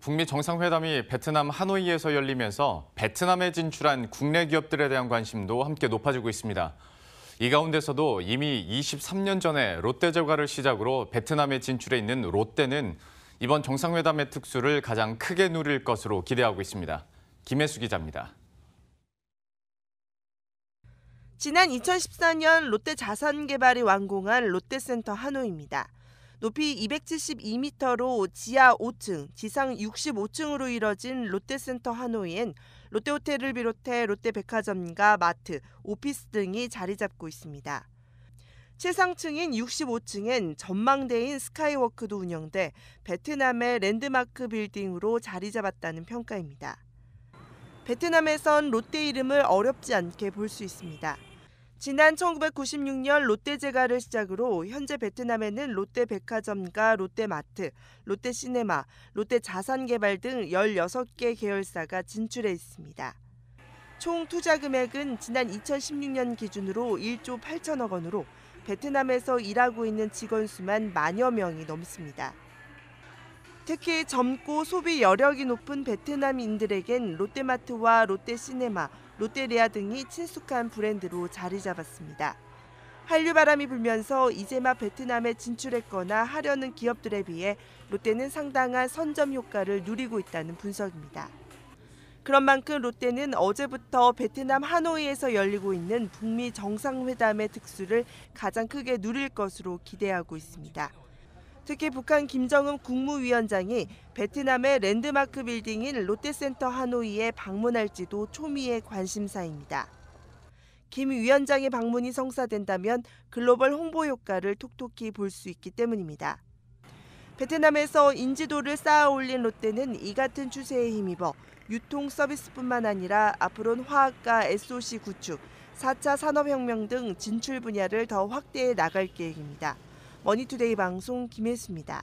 북미 정상회담이 베트남 하노이에서 열리면서 베트남에 진출한 국내 기업들에 대한 관심도 함께 높아지고 있습니다. 이 가운데서도 이미 23년 전에 롯데 재가를 시작으로 베트남에 진출해 있는 롯데는 이번 정상회담의 특수를 가장 크게 누릴 것으로 기대하고 있습니다. 김혜수 기자입니다. 지난 2014년 롯데 자산개발이 완공한 롯데센터 하노이입니다. 높이 272m로 지하 5층, 지상 65층으로 이뤄진 롯데센터 하노이엔 롯데호텔을 비롯해 롯데백화점과 마트, 오피스 등이 자리 잡고 있습니다. 최상층인 65층엔 전망대인 스카이워크도 운영돼 베트남의 랜드마크 빌딩으로 자리 잡았다는 평가입니다. 베트남에선 롯데 이름을 어렵지 않게 볼 수 있습니다. 지난 1996년 롯데제과를 시작으로 현재 베트남에는 롯데백화점과 롯데마트, 롯데시네마, 롯데자산개발 등 16개 계열사가 진출해 있습니다. 총 투자 금액은 지난 2016년 기준으로 1조 8천억 원으로 베트남에서 일하고 있는 직원 수만 만여 명이 넘습니다. 특히 젊고 소비 여력이 높은 베트남인들에겐 롯데마트와 롯데시네마, 롯데리아 등이 친숙한 브랜드로 자리 잡았습니다. 한류 바람이 불면서 이제 막 베트남에 진출했거나 하려는 기업들에 비해 롯데는 상당한 선점 효과를 누리고 있다는 분석입니다. 그런 만큼 롯데는 어제부터 베트남 하노이에서 열리고 있는 북미 정상회담의 득수를 가장 크게 누릴 것으로 기대하고 있습니다. 특히 북한 김정은 국무위원장이 베트남의 랜드마크 빌딩인 롯데센터 하노이에 방문할지도 초미의 관심사입니다. 김 위원장의 방문이 성사된다면 글로벌 홍보 효과를 톡톡히 볼 수 있기 때문입니다. 베트남에서 인지도를 쌓아 올린 롯데는 이 같은 추세에 힘입어 유통 서비스뿐만 아니라 앞으로는 화학과 SOC 구축, 4차 산업혁명 등 진출 분야를 더 확대해 나갈 계획입니다. 머니투데이 방송 김혜수입니다.